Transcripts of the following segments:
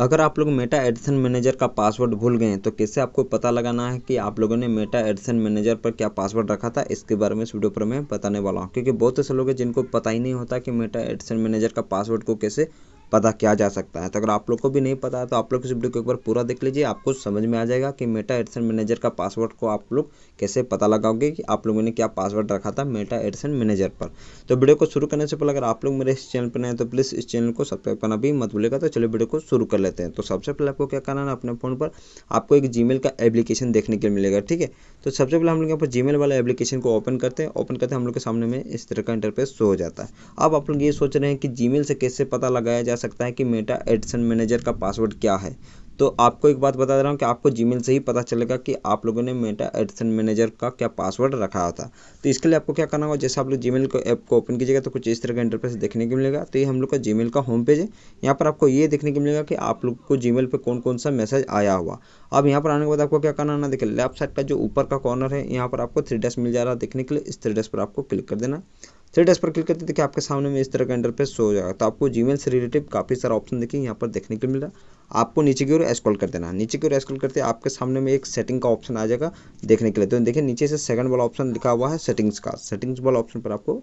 अगर आप लोग मेटा एडिसन मैनेजर का पासवर्ड भूल गए तो कैसे आपको पता लगाना है कि आप लोगों ने मेटा एडिसन मैनेजर पर क्या पासवर्ड रखा था इसके बारे में इस वीडियो पर मैं बताने वाला हूँ क्योंकि बहुत ऐसे लोग हैं जिनको पता ही नहीं होता कि मेटा एडिसन मैनेजर का पासवर्ड को कैसे पता किया जा सकता है तो अगर आप लोग को भी नहीं पता है तो आप लोग इस वीडियो को एक बार पूरा देख लीजिए आपको समझ में आ जाएगा कि मेटा एडिसन मैनेजर का पासवर्ड को आप लोग कैसे पता लगाओगे कि आप लोगों ने क्या पासवर्ड रखा था मेटा एडिसन मैनेजर पर तो वीडियो को शुरू करने से पहले अगर आप लोग मेरे इस चैनल पर नए तो प्लीज़ इस चैनल को सब्सक्राइब करना भी मत भूलेगा तो चलिए वीडियो को शुरू कर लेते हैं तो सबसे पहले आपको क्या करना है अपने फ़ोन पर आपको एक जी का एप्लीकेशन देखने के लिए मिलेगा ठीक है तो सबसे पहले हम लोग यहाँ पर जीमेल वाला एप्लीकेशन को ओपन करते हैं ओपन करते हैं हम लोग के सामने में इस तरह का इंटरफेस शो हो जाता है अब आप लोग ये सोच रहे हैं कि जी से कैसे पता लगाया जा सकता है कि मेटा एडिसन मैनेजर का पासवर्ड क्या है तो आपको एक बात बता दे रहा हूँ कि आपको जी से ही पता चलेगा कि आप लोगों ने मेटा एडिसन मैनेजर का क्या पासवर्ड रखा था तो इसके लिए आपको क्या करना होगा जैसे आप लोग जीमेल को ऐप को ओपन कीजिएगा तो कुछ इस तरह का इंटरफेस देखने को मिलेगा तो ये हम लोग का जी का होम पेज है यहाँ पर आपको ये देखने को मिलेगा कि आप लोग को जी पर कौन कौन सा मैसेज आया हुआ अब यहाँ पर आने के बाद आपको क्या करना ना देखिए लेफ्ट साइड का जो ऊपर का कॉर्नर है यहाँ पर आपको थ्री डैश मिल जा रहा है देखने के लिए इस थ्री डैश पर आपको क्लिक कर देना थ्री डैश पर क्लिक करते देखिए आपके सामने में इस तरह का इंटरफेस शो हो जाएगा तो आपको जीमेल से रिलेटेड काफ़ी सारा ऑप्शन देखिए यहाँ पर देखने को मिला आपको नीचे की ओर एस्कॉल कर देना नीचे की ओर एस्कॉल करते आपके सामने में एक सेटिंग का ऑप्शन आ जाएगा देखने के लिए तो देखिए नीचे से सेकंड वाला ऑप्शन लिखा हुआ है सेटिंग्स का सेटिंग्स वाला ऑप्शन पर आपको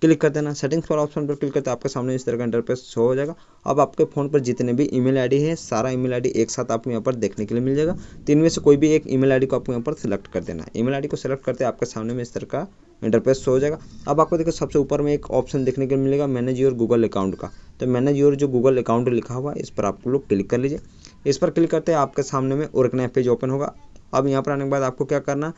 क्लिक कर देना सेटिंग्स पर ऑप्शन पर क्लिक करते आपके सामने इस तरह का इंटरफेस शो हो जाएगा अब आपके फ़ोन पर जितने भी ईमेल आईडी है सारा ईमेल आईडी एक साथ आपको यहाँ पर देखने के लिए मिल जाएगा तीन में से कोई भी एक ईमेल आईडी को आपको यहाँ पर सिलेक्ट कर देना ईमेल आईडी को सिलेक्ट करते आपके सामने में इस तरह का इंटरफेस हो जाएगा अब आपको देखो सबसे ऊपर में एक ऑप्शन देखने के लिए मिलेगा मैनेज योर गूगल अकाउंट का तो मैनेज योर जो गूगल अकाउंट लिखा हुआ है इस पर आप लोग क्लिक कर लीजिए इस पर क्लिक करते हैं आपके सामने में और पेज ओपन होगा अब यहाँ पर आने के बाद आपको क्या करना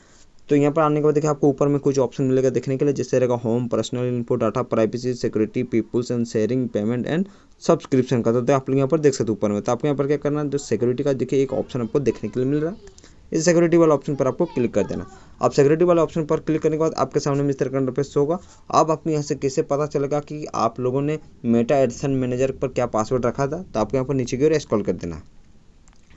तो यहाँ पर आने के बाद देखिए आपको ऊपर में कुछ ऑप्शन मिलेगा देखने के लिए जैसे रहेगा home personal input data privacy security peoples and sharing payment and subscription का तो आप लोग यहाँ पर देख सकते हो ऊपर में तो आपको यहाँ पर क्या करना है जो तो सिक्योरिटी का देखिए एक ऑप्शन आपको देखने के लिए मिल रहा है इस सिक्योरिटी वाले ऑप्शन पर आपको क्लिक कर देना आप सिक्योरिटी वाले ऑप्शन पर क्लिक करने के बाद आपके सामने मिस्टर कंडरपेस होगा अब आपको यहाँ से कैसे पता चलेगा कि आप लोगों ने मेटा एडिसन मैनेजर पर क्या पासवर्ड रखा था तो आपको यहाँ पर नीचे की ओर स्क्रॉल कर देना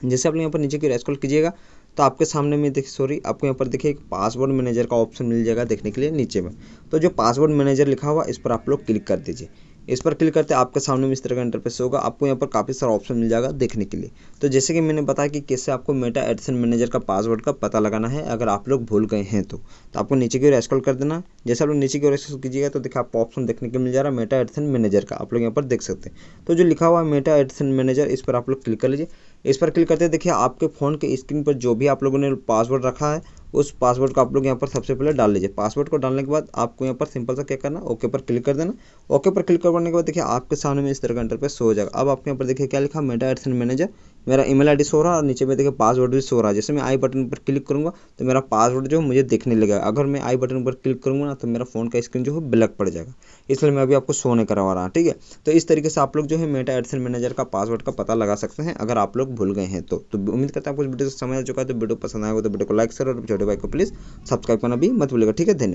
जैसे आप यहाँ पर नीचे की ओर स्क्रॉल कीजिएगा तो आपके सामने में देखिए सॉरी आपको यहाँ पर देखिए एक पासवर्ड मैनेजर का ऑप्शन मिल जाएगा देखने के लिए नीचे में तो जो पासवर्ड मैनेजर लिखा हुआ इस पर आप लोग क्लिक कर दीजिए इस पर क्लिक करते हैं आपके सामने में इस तरह का इंटरफेस होगा आपको यहाँ पर काफ़ी सारा ऑप्शन मिल जाएगा देखने के लिए तो जैसे कि मैंने बताया कि कैसे आपको मेटा एडिसन मैनेजर का पासवर्ड का पता लगाना है अगर आप लोग भूल गए हैं तो, तो आपको नीचे की ओर स्क्रॉल कर देना जैसे आप लोग नीचे की ओर स्क्रॉल कीजिएगा तो देखिए आपको ऑप्शन देखने को मिल जा रहा है मेटा एडिसन मैनेजर का आप लोग यहाँ पर देख सकते हैं तो जो लिखा हुआ है मेटा एडिसन मैनेजर इस पर आप लोग क्लिक कर लीजिए इस पर क्लिक करते देखिए आपके फ़ोन के स्क्रीन पर जो भी आप लोगों ने पासवर्ड रखा है उस पासवर्ड को आप लोग यहाँ पर सबसे पहले डाल लीजिए पासवर्ड को डालने के बाद आपको यहाँ पर सिंपल सा क्या करना ओके पर क्लिक कर देना ओके पर क्लिक करने के बाद देखिए आपके सामने में इस तरह का इंटरफेस हो जाएगा अब आपके यहाँ पर देखिए क्या लिखा मेटा एडसन मैनेजर मेरा ईमेल आईडी सो रहा है और नीचे में देखिए पासवर्ड भी सो रहा है जैसे मैं आई बटन पर क्लिक करूँगा तो मेरा पासवर्ड जो मुझे देखने लगेगा अगर मैं आई बटन पर क्लिक करूँगा ना तो मेरा फ़ोन का स्क्रीन जो है ब्लैक पड़ जाएगा इसलिए मैं अभी आपको सो नहीं करवा रहा ठीक है तो इस तरीके से आप लोग जो है मेटा एडसन मैनेजर का पासवर्ड का पता लगा सकते हैं अगर आप लोग भूल गए हैं तो, तो उम्मीद करता है आपको वीडियो समझ आ चुका है तो वीडियो पसंद आएगा तो वीडियो को लाइक करो और छोटे भाई को प्लीज़ सब्सक्राइब करना भी मत भूलेगा ठीक है धन्यवाद